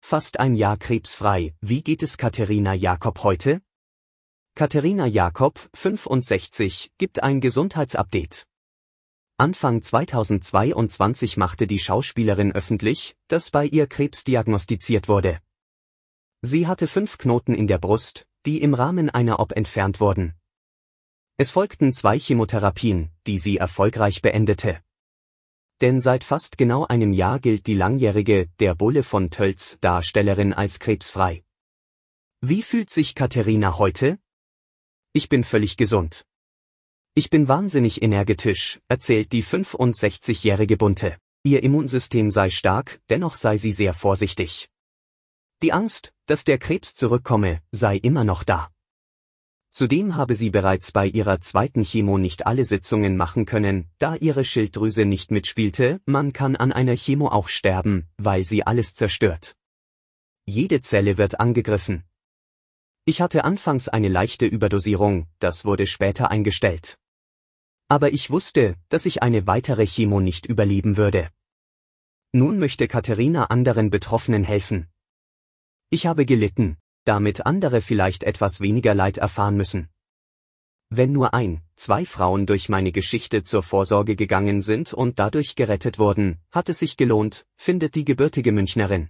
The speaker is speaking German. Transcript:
Fast ein Jahr krebsfrei. Wie geht es Katharina Jakob heute? Katharina Jakob, 65, gibt ein Gesundheitsupdate. Anfang 2022 machte die Schauspielerin öffentlich, dass bei ihr Krebs diagnostiziert wurde. Sie hatte fünf Knoten in der Brust, die im Rahmen einer OP entfernt wurden. Es folgten zwei Chemotherapien, die sie erfolgreich beendete. Denn seit fast genau einem Jahr gilt die langjährige Der Bulle von Tölz Darstellerin als krebsfrei. Wie fühlt sich Katharina heute? Ich bin völlig gesund. Ich bin wahnsinnig energetisch, erzählt die 65-jährige Bunte. Ihr Immunsystem sei stark, dennoch sei sie sehr vorsichtig. Die Angst, dass der Krebs zurückkomme, sei immer noch da. Zudem habe sie bereits bei ihrer zweiten Chemo nicht alle Sitzungen machen können, da ihre Schilddrüse nicht mitspielte, man kann an einer Chemo auch sterben, weil sie alles zerstört. Jede Zelle wird angegriffen. Ich hatte anfangs eine leichte Überdosierung, das wurde später eingestellt. Aber ich wusste, dass ich eine weitere Chemo nicht überleben würde. Nun möchte Katharina anderen Betroffenen helfen. Ich habe gelitten, damit andere vielleicht etwas weniger Leid erfahren müssen. Wenn nur ein, zwei Frauen durch meine Geschichte zur Vorsorge gegangen sind und dadurch gerettet wurden, hat es sich gelohnt, findet die gebürtige Münchnerin.